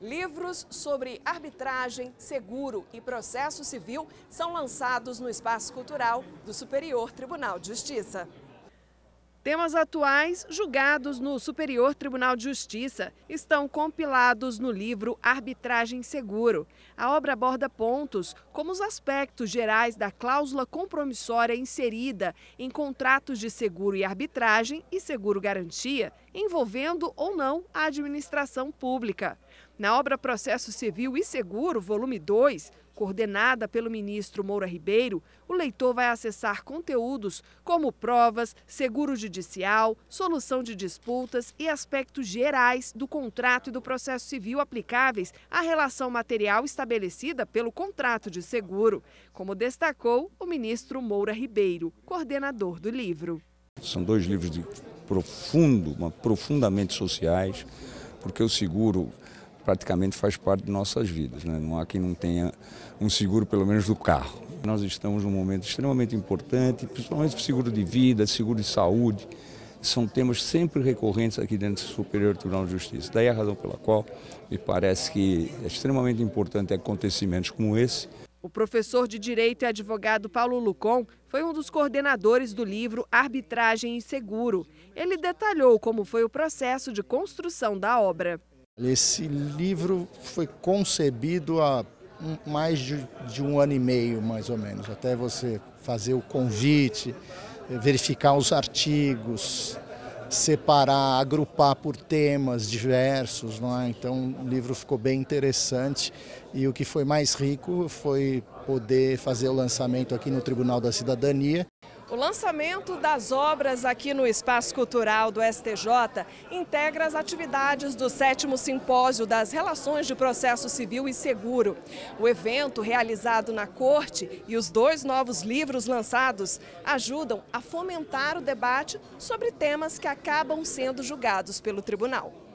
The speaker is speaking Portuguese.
Livros sobre arbitragem, seguro e processo civil são lançados no espaço cultural do Superior Tribunal de Justiça. Temas atuais julgados no Superior Tribunal de Justiça estão compilados no livro Arbitragem Seguro. A obra aborda pontos como os aspectos gerais da cláusula compromissória inserida em contratos de seguro e arbitragem e seguro-garantia, envolvendo ou não a administração pública. Na obra Processo Civil e Seguro, volume 2, coordenada pelo ministro Moura Ribeiro, o leitor vai acessar conteúdos como provas, seguro judicial, solução de disputas e aspectos gerais do contrato e do processo civil aplicáveis à relação material estabelecida pelo contrato de seguro, como destacou o ministro Moura Ribeiro, coordenador do livro. São dois livros de profundo, profundamente sociais, porque o seguro praticamente faz parte de nossas vidas. Né? Não há quem não tenha um seguro, pelo menos do carro. Nós estamos num momento extremamente importante, principalmente seguro de vida, seguro de saúde, são temas sempre recorrentes aqui dentro do Superior Tribunal de Justiça. Daí a razão pela qual me parece que é extremamente importante acontecimentos como esse. O professor de Direito e advogado Paulo Lucon foi um dos coordenadores do livro Arbitragem e Seguro. Ele detalhou como foi o processo de construção da obra. Esse livro foi concebido há mais de, um ano e meio, mais ou menos, até você fazer o convite, verificar os artigos, separar, agrupar por temas diversos. Não é? Então, o livro ficou bem interessante e o que foi mais rico foi poder fazer o lançamento aqui no Tribunal da Cidadania. O lançamento das obras aqui no Espaço Cultural do STJ integra as atividades do sétimo simpósio das relações de processo civil e seguro. O evento realizado na corte e os dois novos livros lançados ajudam a fomentar o debate sobre temas que acabam sendo julgados pelo tribunal.